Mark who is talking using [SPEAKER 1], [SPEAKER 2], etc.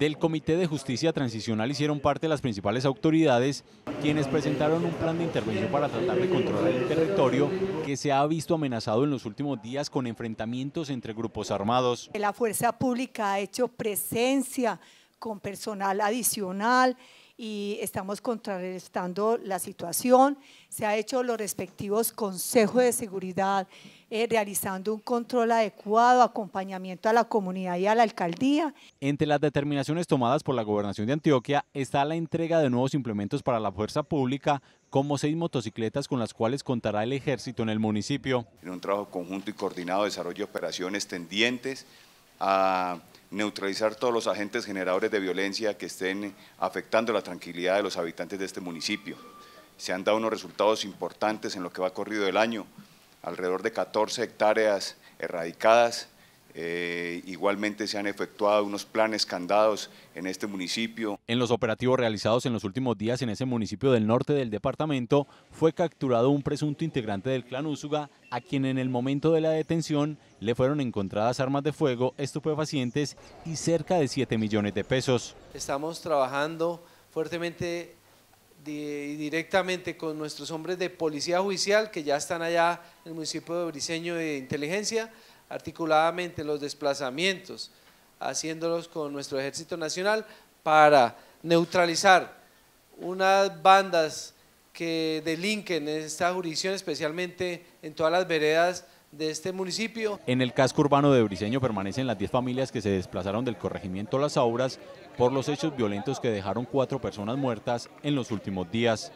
[SPEAKER 1] Del Comité de Justicia Transicional hicieron parte las principales autoridades, quienes presentaron un plan de intervención para tratar de controlar el territorio que se ha visto amenazado en los últimos días con enfrentamientos entre grupos armados.
[SPEAKER 2] La fuerza pública ha hecho presencia con personal adicional y estamos contrarrestando la situación. Se ha hecho los respectivos consejos de seguridad eh, realizando un control adecuado, acompañamiento a la comunidad y a la alcaldía.
[SPEAKER 1] Entre las determinaciones tomadas por la Gobernación de Antioquia está la entrega de nuevos implementos para la fuerza pública, como seis motocicletas con las cuales contará el ejército en el municipio.
[SPEAKER 3] En un trabajo conjunto y coordinado desarrollo de operaciones tendientes a neutralizar todos los agentes generadores de violencia que estén afectando la tranquilidad de los habitantes de este municipio. Se han dado unos resultados importantes en lo que va corrido el año alrededor de 14 hectáreas erradicadas. Eh, igualmente se han efectuado unos planes candados
[SPEAKER 1] en este municipio. En los operativos realizados en los últimos días en ese municipio del norte del departamento, fue capturado un presunto integrante del clan Úsuga, a quien en el momento de la detención le fueron encontradas armas de fuego, estupefacientes y cerca de 7 millones de pesos.
[SPEAKER 4] Estamos trabajando fuertemente directamente con nuestros hombres de policía judicial que ya están allá en el municipio de Briceño de Inteligencia, articuladamente los desplazamientos, haciéndolos con nuestro Ejército Nacional para neutralizar unas bandas que delinquen en esta jurisdicción, especialmente en todas las veredas de este municipio.
[SPEAKER 1] En el casco urbano de Briseño permanecen las 10 familias que se desplazaron del corregimiento Las Auras por los hechos violentos que dejaron cuatro personas muertas en los últimos días.